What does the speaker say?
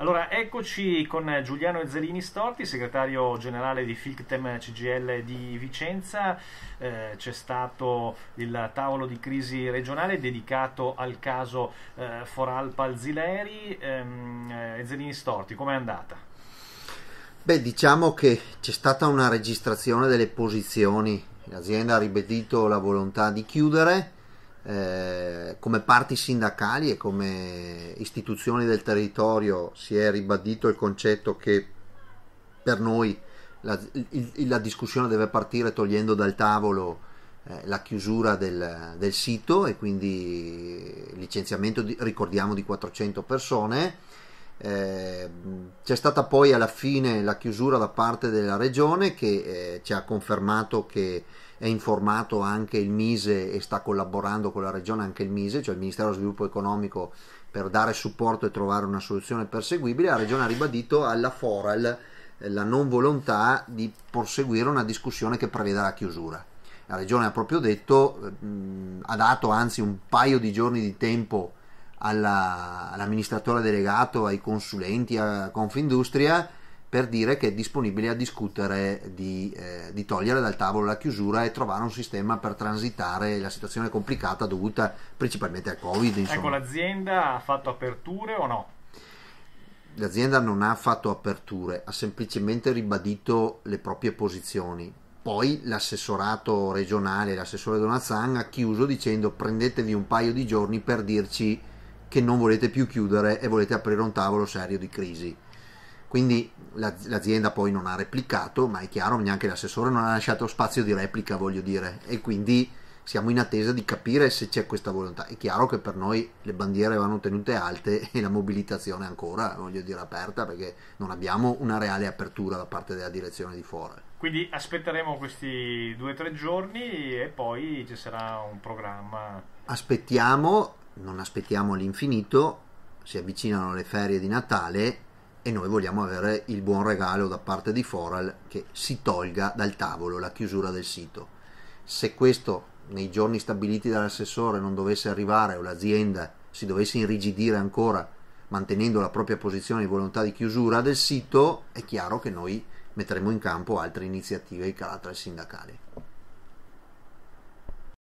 Allora, eccoci con Giuliano Ezzelini Storti, segretario generale di Filctem CGL di Vicenza. Eh, C'è stato il tavolo di crisi regionale dedicato al caso eh, Foralpa-Alzileri. Ehm, eh, Ezzelini Storti, com'è andata? Beh, diciamo che c'è stata una registrazione delle posizioni. L'azienda ha ribadito la volontà di chiudere, eh, come parti sindacali e come istituzioni del territorio si è ribadito il concetto che per noi la, il, la discussione deve partire togliendo dal tavolo eh, la chiusura del, del, sito e quindi licenziamento di, ricordiamo di 400 persone eh, c'è stata poi alla fine la chiusura da parte della regione che eh, ci ha confermato che è informato anche il Mise e sta collaborando con la regione anche il Mise, cioè il Ministero dello Sviluppo Economico per dare supporto e trovare una soluzione perseguibile, la regione ha ribadito alla Foral eh, la non volontà di proseguire una discussione che preveda la chiusura. La regione ha proprio detto, eh, mh, ha dato anzi un paio di giorni di tempo alla, all'amministratore delegato, ai consulenti, a Confindustria per dire che è disponibile a discutere di, eh, di, togliere dal tavolo la chiusura e trovare un sistema per transitare la situazione complicata dovuta principalmente al Covid. Insomma. Ecco, l'azienda ha fatto aperture o no? L'azienda non ha fatto aperture, ha semplicemente ribadito le proprie posizioni. Poi l'assessorato regionale, l'assessore Donazan, ha chiuso dicendo prendetevi un paio di giorni per dirci che non volete più chiudere e volete aprire un tavolo serio di crisi. Quindi l'azienda poi non ha replicato, ma è chiaro, neanche l'assessore non ha lasciato spazio di replica, voglio dire, e quindi siamo in attesa di capire se c'è questa volontà. È chiaro che per noi le bandiere vanno tenute alte e la mobilitazione ancora, voglio dire, aperta perché non abbiamo una reale apertura da parte della direzione di fuori. Quindi aspetteremo questi due o tre giorni e poi ci sarà un programma. Aspettiamo, non aspettiamo l'infinito, si avvicinano le ferie di Natale e noi vogliamo avere il buon regalo da parte di Foral che si tolga dal tavolo la chiusura del sito. Se questo nei giorni stabiliti dall'assessore non dovesse arrivare o l'azienda si dovesse irrigidire ancora mantenendo la propria posizione di volontà di chiusura del sito, è chiaro che noi metteremo in campo altre iniziative di carattere sindacale.